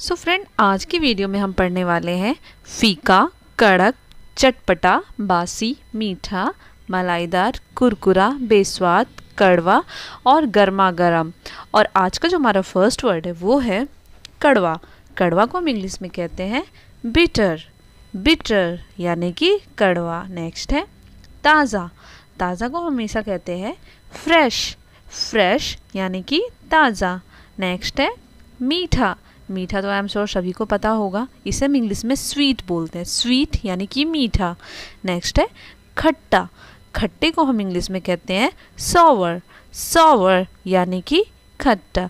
सो so friend आज की video में हम पढ़ने वाले हैं फीका कड़क चटपटा बासी मीठा मलाईदार कुरकुरा बेस्वाद कड़वा और गर्मा गर्म और आज का जो हमारा फर्स्ट वर्ड है वो है कड़वा कड़वा को हम इंग्लिश में कहते हैं बिटर बिटर यानी कि कड़वा नेक्स्ट है ताज़ा ताज़ा को हमेशा कहते हैं फ्रेश फ्रेश यानी कि ताज़ा नेक्स्ट है मीठा मीठा तो आई एम श्योर सभी को पता होगा इसे हम इंग्लिश में स्वीट बोलते हैं स्वीट यानी कि मीठा नेक्स्ट है खट्टा खट्टे को हम इंग्लिश में कहते हैं सॉवर सॉवर यानी कि खट्टा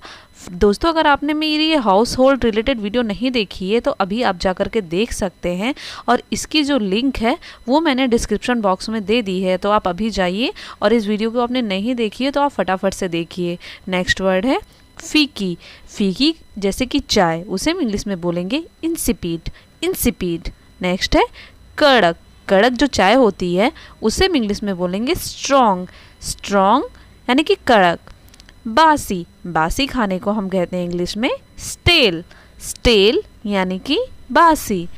दोस्तों अगर आपने मेरी ये हाउस होल्ड रिलेटेड वीडियो नहीं देखी है तो अभी आप जा कर के देख सकते हैं और इसकी जो लिंक है वो मैंने डिस्क्रिप्शन बॉक्स में दे दी है तो आप अभी जाइए और इस वीडियो को आपने नहीं देखी है तो आप फटाफट से देखिए नेक्स्ट वर्ड है फीकी फीकी जैसे कि चाय उसे हम इंग्लिश में बोलेंगे इंसिपीड इंसिपीड नेक्स्ट है कड़क कड़क जो चाय होती है उसे हम इंग्लिश में बोलेंगे स्ट्रॉन्ग स्ट्रॉन्ग यानी कि कड़क बासी बासी खाने को हम कहते हैं इंग्लिश में स्टेल स्टेल यानी कि बासी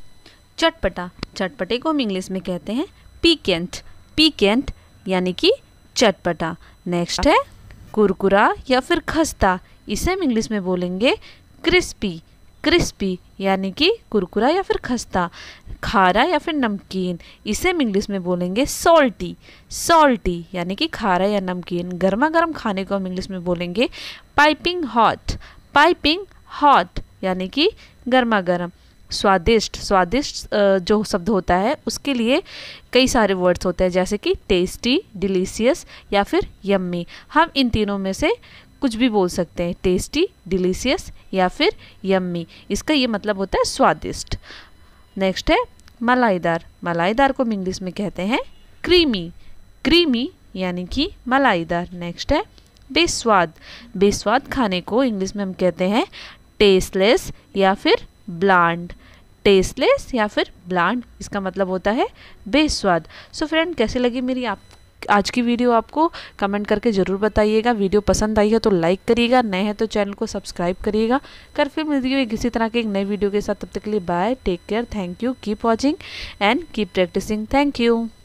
चटपटा चटपटे को हम इंग्लिश में कहते हैं पीकेंट पीकेंट यानी कि चटपटा नेक्स्ट है कुरकुरा या फिर खस्ता इसे हम इंग्लिश में बोलेंगे क्रिस्पी क्रिस्पी यानी कि कुरकुरा या फिर खस्ता खारा या फिर नमकीन इसे हम इंग्लिश में बोलेंगे सॉल्टी सॉल्टी यानी कि खारा या नमकीन गर्मा गर्म खाने को हम इंग्लिश में बोलेंगे पाइपिंग हॉट पाइपिंग हॉट यानी कि गर्मा गर्म स्वादिष्ट स्वादिष्ट जो शब्द होता है उसके लिए कई सारे वर्ड्स होते हैं जैसे कि टेस्टी डिलीशियस या फिर यम्मी हम इन तीनों में से कुछ भी बोल सकते हैं टेस्टी डिलीशियस या फिर यम्मी इसका ये मतलब होता है स्वादिष्ट नेक्स्ट है मलाईदार मलाईदार को हम इंग्लिश में कहते हैं क्रीमी क्रीमी यानी कि मलाईदार नेक्स्ट है बेस्वाद बेस्वाद खाने को इंग्लिश में हम कहते हैं टेस्टलेस या फिर ब्लांड टेस्टलेस या फिर ब्लांड इसका मतलब होता है बेस्वाद सो so फ्रेंड कैसे लगी मेरी आप आज की वीडियो आपको कमेंट करके ज़रूर बताइएगा वीडियो पसंद आई है तो लाइक करिएगा नए हैं तो चैनल को सब्सक्राइब करिएगा कर फिर मिलती हुई किसी तरह के एक नए वीडियो के साथ तब तक के लिए bye take care thank you keep watching and keep practicing thank you